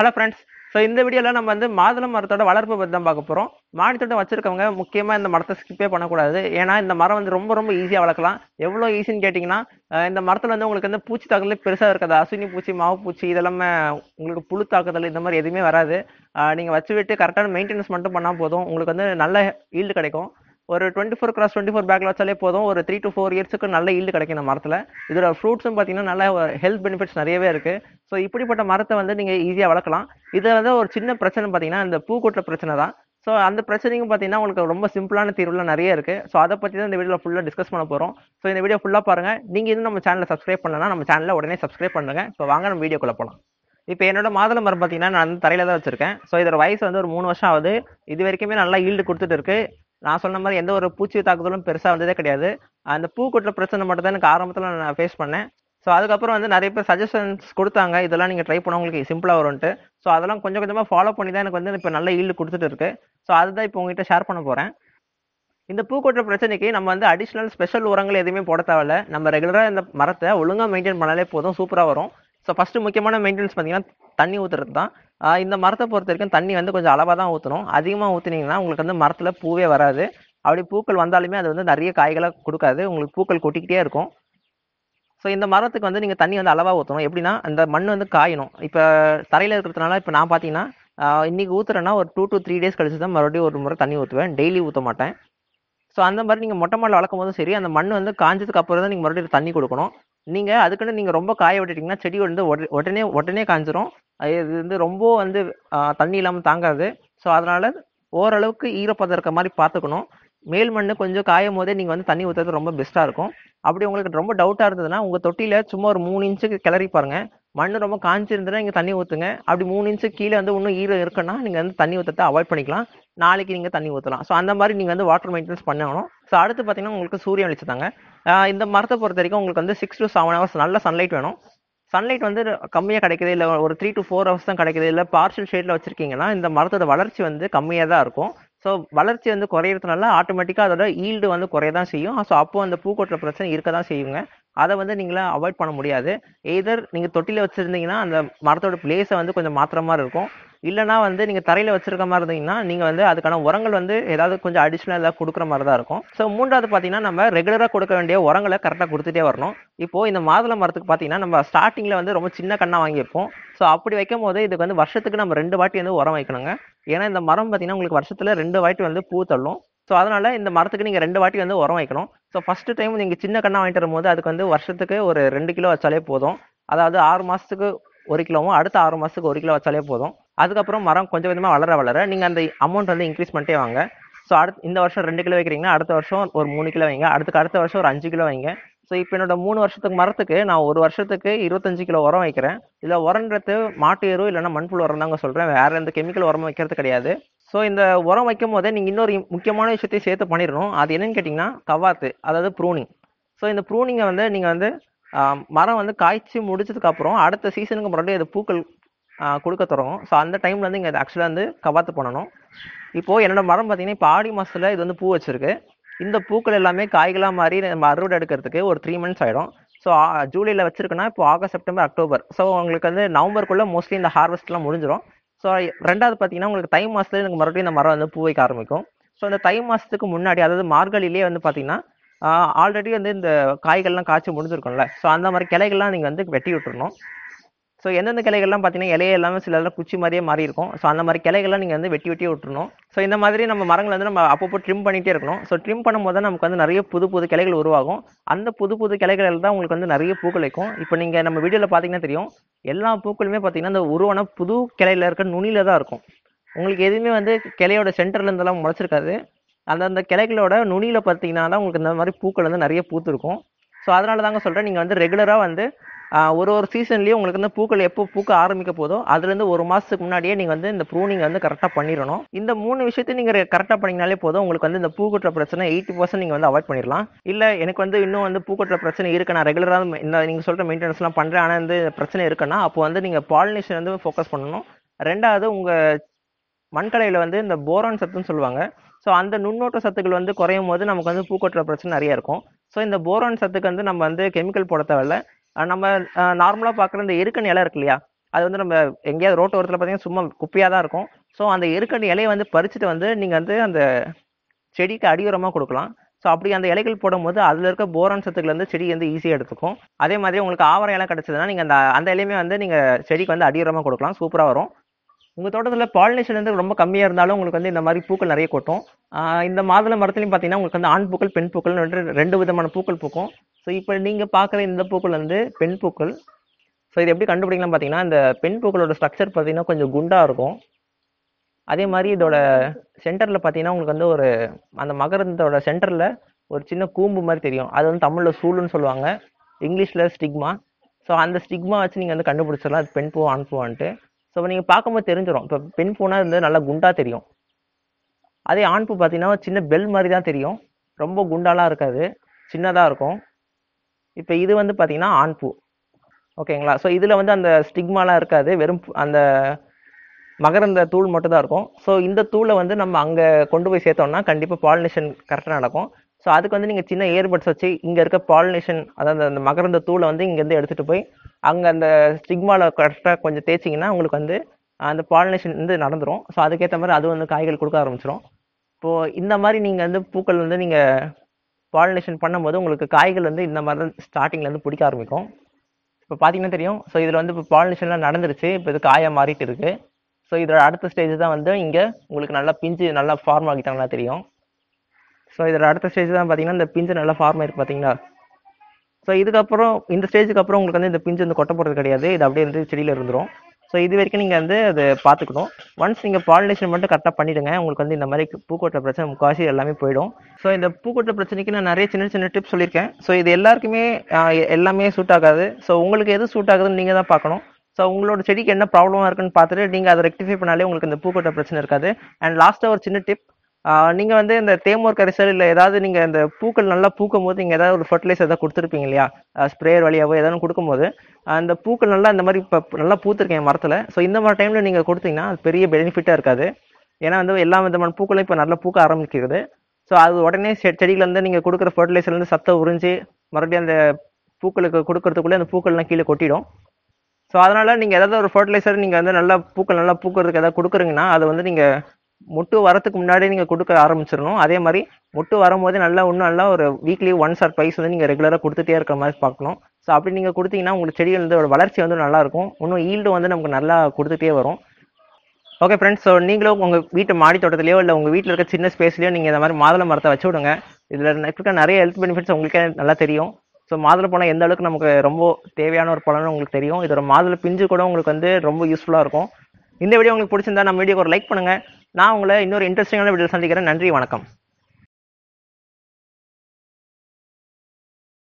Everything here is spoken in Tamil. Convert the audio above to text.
ஹலோ ஃப்ரெண்ட்ஸ் ஸோ இந்த வீடியோவில் நம்ம வந்து மாதுளை மரத்தோட வளர்ப்பு பற்றி தான் பார்க்க போகிறோம் மாடித்தோட்டம் வச்சுருக்கவங்க முக்கியமாக இந்த மரத்தை ஸ்கிப்பே பண்ணக்கூடாது ஏன்னா இந்த மரம் வந்து ரொம்ப ரொம்ப ஈஸியாக வளர்க்கலாம் எவ்வளோ ஈஸின்னு கேட்டிங்கன்னா இந்த மரத்தில் வந்து உங்களுக்கு வந்து பூச்சி தாக்குதல் பெருசாக இருக்காது அசுனி பூச்சி மாவு பூச்சி இதெல்லாமே உங்களுக்கு புழு தாக்குதல் இந்த மாதிரி எதுவுமே வராது நீங்கள் வச்சு விட்டு கரெக்டான மெயின்டெனன்ஸ் மட்டும் பண்ணால் போதும் உங்களுக்கு வந்து நல்ல ஈல்டு கிடைக்கும் ஒரு twenty four cross twenty four பேக்கில் வச்சாலே போதும் ஒரு த்ரீ டு ஃபோர் இயர்ஸுக்கு நல்ல ஈல்டு கிடைக்கும் இந்த மரத்தில் இதோட ஃப்ரூட்ஸும் பார்த்தீங்கன்னா நல்ல ஹெல்த் பெனிஃபிட்ஸ் நிறையவே இருக்குது ஸோ இப்படிப்பட்ட மரத்தை வந்து நீங்கள் ஈஸியாக வளர்க்கலாம் இதில் வந்து ஒரு சின்ன பிரச்சனை பார்த்தீங்கன்னா இந்த பூக்கூட்ட பிரச்சனை தான் ஸோ அந்த பிரச்சனையும் பார்த்தீங்கன்னா உங்களுக்கு ரொம்ப சிம்பிளான தீர்வுலாம் நிறைய இருக்குது ஸோ அதை பற்றி தான் இந்த வீடியோவில் ஃபுல்லாக டிஸ்கஸ் பண்ண போகிறோம் ஸோ இந்த வீடியோ ஃபுல்லாக பாருங்கள் நீங்கள் இன்னும் நம்ம சேனலில் சப்ஸ்கிரைப் பண்ணலன்னா நம்ம சேனலில் உடனே சப்ஸ்கிரைப் பண்ணுங்க ஸோ வாங்க நம்ம வீடியோக்குள்ளே போகலாம் இப்போ என்னோட மாதுளை மரம் பார்த்தீங்கன்னா நான் வந்து தரையில் தான் வச்சிருக்கேன் ஸோ இதோட வயசு வந்து ஒரு மூணு வருஷம் ஆகுது இது வரைக்குமே நல்லா ஈல்டு கொடுத்துட்டு இருக்கு நான் சொன்ன மாதிரி எந்த ஒரு பூச்சி தாக்குதலும் பெருசாக வந்ததே கிடையாது அந்த பூக்கொட்டில் பிரச்சனை மட்டும் தான் எனக்கு ஆரம்பத்தில் நான் ஃபேஸ் பண்ணேன் ஸோ அதுக்கப்புறம் வந்து நிறைய பேர் சஜஷன்ஸ் கொடுத்தாங்க இதெல்லாம் நீங்கள் ட்ரை பண்ண உங்களுக்கு சிம்பிளாக வரும்ன்ட்டு ஸோ அதெல்லாம் கொஞ்சம் கொஞ்சமாக ஃபாலோ பண்ணி தான் எனக்கு வந்து இப்போ நல்ல ஈல்டு கொடுத்துட்டு இருக்கு ஸோ அதுதான் இப்போ உங்ககிட்ட ஷேர் பண்ண போகிறேன் இந்த பூக்கொட்டுற பிரச்சனைக்கு நம்ம வந்து அடிஷ்னல் ஸ்பெஷல் உரங்கள் எதுவுமே போட தேவையில்ல நம்ம ரெகுலராக இந்த மரத்தை ஒழுங்காக மெயின்டைன் பண்ணாலே போதும் சூப்பராக வரும் ஸோ ஃபஸ்ட்டு முக்கியமான மெயின்டெனன்ஸ் பார்த்தீங்கன்னா தண்ணி ஊற்றுறது தான் இந்த மரத்தை பொறுத்த வரைக்கும் தண்ணி வந்து கொஞ்சம் அளவாக தான் ஊற்றணும் அதிகமாக ஊற்றுனீங்கன்னா உங்களுக்கு வந்து மரத்தில் பூவே வராது அப்படி பூக்கள் வந்தாலுமே அது வந்து நிறைய காய்களாக கொடுக்காது உங்களுக்கு பூக்கள் கொட்டிக்கிட்டே இருக்கும் ஸோ இந்த மரத்துக்கு வந்து நீங்கள் தண்ணி வந்து அளவாக ஊற்றணும் எப்படின்னா அந்த மண் வந்து காயணும் இப்போ தரையில் இருக்கிறதுனால இப்போ நான் பார்த்தீங்கன்னா இன்றைக்கி ஊற்றுறேன்னா ஒரு டூ டூ த்ரீ டேஸ் கழிச்சு தான் மறுபடியும் ஒரு முறை தண்ணி ஊற்றுவேன் டெய்லி ஊற்ற மாட்டேன் ஸோ அந்த மாதிரி நீங்கள் மொட்டை மாடில் வளர்க்கும் போதும் சரி அந்த மண் வந்து காஞ்சதுக்கு அப்புறம் தான் நீங்கள் மறுபடியும் தண்ணி கொடுக்கணும் நீங்கள் அதுக்குன்னு நீங்கள் ரொம்ப காய விட்டுட்டிங்கன்னா செடி வந்து உடனே உடனே காஞ்சிரும் இது வந்து ரொம்ப வந்து தண்ணி இல்லாமல் தாங்காது ஸோ அதனால் ஓரளவுக்கு ஈரப்பதம் இருக்க மாதிரி பார்த்துக்கணும் மேல் மண் கொஞ்சம் காயும் போதே நீங்கள் வந்து தண்ணி ஊற்றுறது ரொம்ப பெஸ்ட்டாக இருக்கும் அப்படி உங்களுக்கு ரொம்ப டவுட்டாக இருந்ததுன்னா உங்கள் தொட்டியில் சும்மா ஒரு மூணு இன்ச்சுக்கு கிளறி பாருங்கள் மண் ரொம்ப காஞ்சிருந்ததுன்னா இங்கே தண்ணி ஊற்றுங்க அப்படி மூணு இன்ச்சு கீழே வந்து இன்னும் ஈரம் இருக்குன்னா நீங்கள் வந்து தண்ணி ஊற்றத்தை அவாய்ட் பண்ணிக்கலாம் நாளைக்கு நீங்கள் தண்ணி ஊற்றலாம் ஸோ அந்த மாதிரி நீங்கள் வந்து வாட்டர் மெயின்டெனன்ஸ் பண்ணணும் ஸோ அடுத்து பார்த்தீங்கன்னா உங்களுக்கு சூரிய அழிச்சுதாங்க இந்த மரத்தை பொறுத்த வரைக்கும் உங்களுக்கு வந்து சிக்ஸ் டு செவன் ஹவர்ஸ் நல்ல சன்லைட் வேணும் சன்லைட் வந்து கம்மியாக கிடைக்குது இல்லை ஒரு த்ரீ டு ஃபோர் ஹவர்ஸ் தான் கிடைக்குது இல்லை பார்ஷியல் ஷேட்டில் வச்சுருக்கீங்கன்னா இந்த மரத்தோட வளர்ச்சி வந்து கம்மியாக தான் இருக்கும் ஸோ வளர்ச்சி வந்து குறையிறதுனால ஆட்டோமேட்டிக்காக அதோட ஈல்டு வந்து குறைய தான் செய்யும் ஸோ அப்போ அந்த பூக்கோட்டில் பிரச்சனை இருக்க தான் செய்யுங்க அதை வந்து நீங்கள அவாய்ட் பண்ண முடியாது எதர் நீங்கள் தொட்டியில் வச்சுருந்தீங்கன்னா அந்த மரத்தோட பிளேஸை வந்து கொஞ்சம் மாற்றுற மாதிரி இருக்கும் இல்லைனா வந்து நீங்கள் தரையில் வச்சுருக்க மாதிரி இருந்தீங்கன்னா நீங்கள் வந்து அதுக்கான உரங்கள் வந்து ஏதாவது கொஞ்சம் அடிஷ்னலாக ஏதாவது கொடுக்குற மாதிரி தான் இருக்கும் ஸோ மூன்றாவது பார்த்தீங்கன்னா நம்ம ரெகுலராக கொடுக்க வேண்டிய உரங்களை கரெக்டாக கொடுத்துட்டே வரணும் இப்போது இந்த மாதுளை மரத்துக்கு பார்த்தீங்கன்னா நம்ம ஸ்டார்டிங்கில் வந்து ரொம்ப சின்ன கண்ணாக வாங்கி வைப்போம் ஸோ அப்படி வைக்கும் போது இதுக்கு வந்து வருஷத்துக்கு நம்ம ரெண்டு வாட்டி வந்து உரம் வைக்கணுங்க ஏன்னா இந்த மரம் பார்த்தீங்கன்னா உங்களுக்கு வருஷத்தில் ரெண்டு வாட்டி வந்து பூ தள்ளும் ஸோ அதனால் இந்த மரத்துக்கு நீங்கள் ரெண்டு வாட்டி வந்து உரம் வைக்கணும் ஸோ ஃபஸ்ட்டு டைம் நீங்கள் சின்ன கண்ணா வாங்கிட்டு வரும்போது அதுக்கு வந்து வருஷத்துக்கு ஒரு ரெண்டு கிலோ வச்சாலே போதும் அதாவது ஆறு மாதத்துக்கு ஒரு கிலோவும் அடுத்த ஆறு மாதத்துக்கு ஒரு கிலோ வச்சாலே போதும் அதுக்கப்புறம் மரம் கொஞ்சம் கொஞ்சமாக வளர வளர நீங்கள் அந்த அமௌண்ட் வந்து இன்க்ரீஸ் பண்ணிட்டே வாங்க ஸோ அடுத்து இந்த வருஷம் ரெண்டு கிலோ வைக்கிறீங்கன்னா அடுத்த வருஷம் ஒரு மூணு கிலோ வைங்க அடுத்துக்கு அடுத்த வருஷம் ஒரு அஞ்சு கிலோ வைங்க ஸோ இப்போ என்னோட மூணு வருஷத்துக்கு மரத்துக்கு நான் ஒரு வருஷத்துக்கு இருபத்தஞ்சு கிலோ உரம் வைக்கிறேன் இதில் உரன்றது மாட்டு எரு இல்லைன்னா மண்புழு உரம் தாங்க சொல்கிறேன் வேறு எந்த கெமிக்கல் உரம் வைக்கிறது கிடையாது ஸோ இந்த உரம் வைக்கும் போதே நீங்கள் இன்னொரு முக்கியமான விஷயத்தையும் சேர்த்து பண்ணிடணும் அது என்னன்னு கேட்டிங்கன்னா கவாத்து அதாவது ப்ரூனிங் ஸோ இந்த ப்ரூனிங்கை வந்து நீங்கள் வந்து மரம் வந்து காய்ச்சி முடிச்சதுக்கப்புறம் அடுத்த சீசனுக்கு மறுபடியும் இது பூக்கள் கொடுக்க தொடங்கும் ஸோ அந்த டைமில் வந்து இங்கே ஆக்சுவலாக வந்து கவாத்து பண்ணணும் இப்போது என்னோடய மரம் பார்த்திங்கன்னா இப்போ ஆடி மாதத்தில் இது வந்து பூ வச்சுருக்கு இந்த பூக்கள் எல்லாமே காய்களாக மாறி நம்ம அறுவடை எடுக்கிறதுக்கு ஒரு த்ரீ மந்த்ஸ் ஆகிடும் ஸோ ஜூலையில் வச்சுருக்கோன்னா இப்போ ஆகஸ்ட் செப்டம்பர் அக்டோபர் ஸோ உங்களுக்கு வந்து நவம்பருக்குள்ளே மோஸ்ட்லி இந்த ஹார்வெஸ்ட்லாம் முடிஞ்சிடும் ஸோ ரெண்டாவது பார்த்தீங்கன்னா உங்களுக்கு தை மாதத்துல எனக்கு மறுபடியும் இந்த மரம் வந்து பூ வைக்க ஆரம்பிக்கும் ஸோ அந்த தை மாதத்துக்கு முன்னாடி அதாவது மார்கழிலே வந்து பார்த்தீங்கன்னா ஆல்ரெடி வந்து இந்த காய்கள்லாம் காய்ச்சி முடிஞ்சிருக்கும்ல ஸோ அந்த மாதிரி கிளைகள்லாம் நீங்கள் வந்து வெட்டி விட்டுறணும் ஸோ எந்தெந்த கிளைகள்லாம் பார்த்தீங்கன்னா இலையை எல்லாமே சில எல்லாம் குச்சி மாதிரியே மாறி இருக்கும் ஸோ அந்த மாதிரி கிளைகள்லாம் நீங்கள் வந்து வெட்டி வெட்டி விட்டுருணும் ஸோ இந்த மாதிரி நம்ம மரங்களை வந்து நம்ம அப்பப்போ ட்ரிம் பண்ணிகிட்டே இருக்கணும் ஸோ ட்ரிம் பண்ணும்போது தான் நமக்கு வந்து நிறைய புது புது கிளைகள் உருவாகும் அந்த புது புது கிளைகள் தான் உங்களுக்கு வந்து நிறைய பூக்கள் வைக்கும் இப்போ நீங்கள் நம்ம வீடியோவில் பார்த்தீங்கன்னா தெரியும் எல்லா பூக்களுமே பார்த்தீங்கன்னா அந்த உருவான புது கிளையில் இருக்க நுனியில் தான் இருக்கும் உங்களுக்கு எதுவுமே வந்து கிளையோட சென்டர்லேருந்தெல்லாம் முளைச்சிருக்காது அந்த அந்த கிளைகளோட நுனியில் பார்த்தீங்கன்னா தான் உங்களுக்கு இந்த மாதிரி பூக்கள் வந்து நிறைய பூத்துருக்கும் ஸோ அதனால தாங்க சொல்கிறேன் நீங்கள் வந்து ரெகுலராக வந்து ஒரு ஒரு சீசன்லேயும் உங்களுக்கு வந்து பூக்கள் எப்போ பூக்க ஆரம்பிக்க போதோ அதுலேருந்து ஒரு மாதத்துக்கு முன்னாடியே நீங்கள் வந்து இந்த ப்ரூனிங் வந்து கரெக்டாக பண்ணிடணும் இந்த மூணு விஷயத்தையும் நீங்கள் கரெக்டாக பண்ணிங்கனாலே போதும் உங்களுக்கு வந்து இந்த பூக்கட்டுற பிரச்சனை எயிட்டி பர்சன்ட் நீங்கள் வந்து அவாய்ட் பண்ணிடலாம் இல்லை எனக்கு வந்து இன்னும் வந்து பூக்கட்டுற பிரச்சனை இருக்கு நான் ரெகுலராக இந்த நீங்கள் சொல்கிற மெயின்டெனன்ஸ்லாம் பண்ணுறேன் ஆனால் வந்து பிரச்சனை இருக்குன்னா அப்போ வந்து நீங்கள் பாலினேஷன் வந்து ஃபோக்கஸ் பண்ணணும் ரெண்டாவது உங்கள் மண்கலையில் வந்து இந்த போரான் சத்துன்னு சொல்லுவாங்க ஸோ அந்த நுண்ணோட்ட சத்துக்கள் வந்து குறையும் போது நமக்கு வந்து பூக்கட்டுற பிரச்சனை நிறைய இருக்கும் ஸோ இந்த போரான் சத்துக்கு வந்து நம்ம வந்து கெமிக்கல் போட தேவையில்ல நம்ம நார்மலாக பார்க்குற இந்த எருக்கன் இலை இருக்கு இல்லையா அது வந்து நம்ம எங்கேயாவது ரோட்டு ஓரத்தில் பார்த்தீங்கன்னா சும்மா குப்பையாக தான் இருக்கும் ஸோ அந்த எருக்கன் இலையை வந்து பறிச்சுட்டு வந்து நீங்கள் வந்து அந்த செடிக்கு அடியுரமாக கொடுக்கலாம் ஸோ அப்படி அந்த இலைகள் போடும்போது அதில் இருக்க போரான் சத்துக்கள் வந்து செடி வந்து ஈஸியாக எடுத்துக்கும் அதே மாதிரி உங்களுக்கு ஆவரம் இலை கிடச்சதுன்னா நீங்கள் அந்த அந்த இலையுமே வந்து நீங்கள் செடிக்கு வந்து அடியுரமாக கொடுக்கலாம் சூப்பராக வரும் உங்கள் தோட்டத்தில் பாலினேஷன் வந்து ரொம்ப கம்மியாக இருந்தாலும் உங்களுக்கு வந்து இந்த மாதிரி பூக்கள் நிறைய கொட்டும் இந்த மாதுளை மரத்துலையும் பார்த்தீங்கன்னா உங்களுக்கு வந்து ஆண் பூக்கள் பெண் பூக்கள்னு ரெண்டு விதமான பூக்கள் பூக்கும் ஸோ இப்போ நீங்கள் பார்க்குற இந்த பூக்கள் வந்து பெண் பூக்கள் ஸோ இது எப்படி கண்டுபிடிக்கலாம் பார்த்தீங்கன்னா இந்த பெண் பூக்களோட ஸ்ட்ரக்சர் பார்த்தீங்கன்னா கொஞ்சம் குண்டாக இருக்கும் அதே மாதிரி இதோட சென்டரில் பார்த்தீங்கன்னா உங்களுக்கு வந்து ஒரு அந்த மகரந்தோட சென்டரில் ஒரு சின்ன கூம்பு மாதிரி தெரியும் அது வந்து தமிழில் சூளுன்னு சொல்லுவாங்க இங்கிலீஷில் ஸ்டிக்மா ஸோ அந்த ஸ்டிக்மா வச்சு நீங்கள் வந்து கண்டுபிடிச்சிடலாம் அது பெண் பூ ஆண் பூவான்ட்டு ஸோ நீங்கள் பார்க்கும்போது தெரிஞ்சிடும் இப்போ பெண் பூனா வந்து நல்லா குண்டாக தெரியும் அதே ஆண்பு பார்த்தீங்கன்னா சின்ன பெல் மாதிரி தான் தெரியும் ரொம்ப குண்டாலாம் இருக்காது சின்னதாக இருக்கும் இப்போ இது வந்து பார்த்தீங்கன்னா ஆண்பூ ஓகேங்களா ஸோ இதில் வந்து அந்த ஸ்டிக்மாலாம் இருக்காது வெறும் அந்த மகரந்த தூள் மட்டும் தான் இருக்கும் ஸோ இந்த தூளை வந்து நம்ம அங்கே கொண்டு போய் சேர்த்தோம்னா கண்டிப்பாக பாலினேஷன் கரெக்டாக நடக்கும் ஸோ அதுக்கு வந்து நீங்கள் சின்ன ஏர்பட்ஸ் வச்சு இங்கே இருக்க பாலினேஷன் அதாவது அந்த மகரந்த தூளை வந்து இங்கேருந்து எடுத்துகிட்டு போய் அங்கே அந்த ஸ்டிக்மாவில் கரெக்டாக கொஞ்சம் தேய்ச்சிங்கன்னா உங்களுக்கு வந்து அந்த பாலினேஷன் வந்து நடந்துடும் ஸோ அதுக்கேற்ற மாதிரி அது வந்து காய்கள் கொடுக்க ஆரம்பிச்சிடும் இப்போது இந்த மாதிரி நீங்கள் வந்து பூக்கள் வந்து நீங்கள் பாலினேஷன் பண்ணும்போது உங்களுக்கு காய்கள் வந்து இந்த மாதிரி தான் ஸ்டார்டிங்லேருந்து பிடிக்க ஆரம்பிக்கும் இப்போ பார்த்தீங்கன்னா தெரியும் ஸோ இதில் வந்து இப்போ பாலினேஷன்லாம் நடந்துருச்சு இப்போ இது காயாக மாறிட்டு இருக்குது ஸோ இதோட அடுத்த ஸ்டேஜ் தான் வந்து இங்கே உங்களுக்கு நல்லா பிஞ்சு நல்லா ஃபார்ம் ஆகிட்டாங்களா தெரியும் ஸோ இதோட அடுத்த ஸ்டேஜ் தான் பார்த்தீங்கன்னா இந்த பிஞ்சு நல்லா ஃபார்ம் ஆயிருக்கு பார்த்தீங்களா ஸோ இதுக்கப்புறம் இந்த ஸ்டேஜுக்கு அப்புறம் உங்களுக்கு வந்து இந்த பிஞ்சு வந்து கொட்ட போகிறது கிடையாது இது அப்படியே இருந்து செடியில் இருந்துடும் ஸோ இது வரைக்கும் நீங்கள் வந்து அதை பார்த்துக்கணும் ஒன்ஸ் நீங்கள் பாலினேஷன் மட்டும் கரெக்டாக பண்ணிவிடுங்க உங்களுக்கு வந்து இந்த மாதிரி பூக்கோட்டை பிரச்சனை முக்காசி எல்லாமே போயிடும் ஸோ இந்த பூக்கோட்டை பிரச்சனைக்கு நான் நிறைய சின்ன சின்ன டிப்ஸ் சொல்லியிருக்கேன் ஸோ இது எல்லாருக்குமே எல்லாமே சூட் ஆகாது ஸோ உங்களுக்கு எது சூட் ஆகுதுன்னு நீங்கள் தான் பார்க்கணும் ஸோ உங்களோட செடிக்கு என்ன ப்ராப்ளமாக இருக்குன்னு பார்த்துட்டு நீங்கள் அதை ரெக்டிஃபை பண்ணாலே உங்களுக்கு இந்த பூக்கோட்டை பிரச்சனை இருக்காது அண்ட் லாஸ்ட்டாக ஒரு சின்ன டிப் நீங்க வந்து இந்த தேமோர் கரைசல் இல்லை ஏதாவது நீங்க இந்த பூக்கள் நல்லா பூக்கும் போது நீங்க ஏதாவது ஒரு ஃபர்டிலைசர் ஏதாவது கொடுத்துருப்பீங்க இல்லையா ஸ்ப்ரேயர் வழியாவோ ஏதாவது கொடுக்கும்போது அந்த பூக்கள் நல்லா இந்த மாதிரி இப்போ நல்லா பூத்துருக்கேன் மரத்தில் ஸோ இந்த மாதிரி டைமில் நீங்கள் கொடுத்தீங்கன்னா அது பெரிய பெனிஃபிட்டாக இருக்காது ஏன்னா வந்து எல்லா விதமான பூக்களும் இப்போ நல்லா பூக்க ஆரம்பிக்கிறது ஸோ அது உடனே செடியிலேருந்து நீங்கள் கொடுக்குற ஃபர்டிலைசர்லேருந்து சத்தம் உறிஞ்சி மறுபடியும் அந்த பூக்களுக்கு கொடுக்கறதுக்குள்ளே அந்த பூக்கள்லாம் கீழே கொட்டிடும் ஸோ அதனால் நீங்கள் ஏதாவது ஒரு ஃபர்டிலைசர் நீங்கள் வந்து நல்லா பூக்கள் நல்லா பூக்கிறதுக்கு ஏதாவது கொடுக்குறீங்கன்னா அதை வந்து நீங்கள் முட்டு வரத்துக்கு முன்னாடி நீங்கள் கொடுக்க ஆரம்பிச்சிடணும் அதே மாதிரி முட்டு வரும்போது நல்லா இன்னும் நல்லா ஒரு வீக்லி ஒன்ஸ் ஆர் ப்ரைஸ் வந்து நீங்கள் ரெகுலராக கொடுத்துட்டே இருக்கிற மாதிரி பார்க்கணும் ஸோ அப்படி நீங்கள் கொடுத்தீங்கன்னா உங்களுக்கு செடிகள் வந்து ஒரு வளர்ச்சி வந்து நல்லாயிருக்கும் இன்னும் ஈல்டு வந்து நமக்கு நல்லா கொடுத்துட்டே வரும் ஓகே ஃப்ரெண்ட்ஸ் ஸோ நீங்களும் உங்கள் வீட்டு மாடி தோட்டத்துலையோ இல்லை உங்கள் வீட்டில் இருக்க சின்ன ஸ்பேஸ்லேயோ நீங்கள் இந்த மாதிரி மாதுளை மரத்தை வச்சு விடுங்க இதில் இருக்க நிறைய ஹெல்த் பெனிஃபிட்ஸ் உங்களுக்கே நல்லா தெரியும் ஸோ மாதுளை போனால் எந்த அளவுக்கு நமக்கு ரொம்ப தேவையான ஒரு பலனும் உங்களுக்கு தெரியும் இதோட மாதுளை பிஞ்சு கூட உங்களுக்கு வந்து ரொம்ப யூஸ்ஃபுல்லாக இருக்கும் இந்த வீடியோ உங்களுக்கு பிடிச்சிருந்தா நம்ம வீடியோக்கு ஒரு லைக் பண்ணுங்கள் நான் உங்களை இன்னொரு இன்ட்ரெஸ்டிங்கான வீடியோ சந்திக்கிறேன் நன்றி வணக்கம்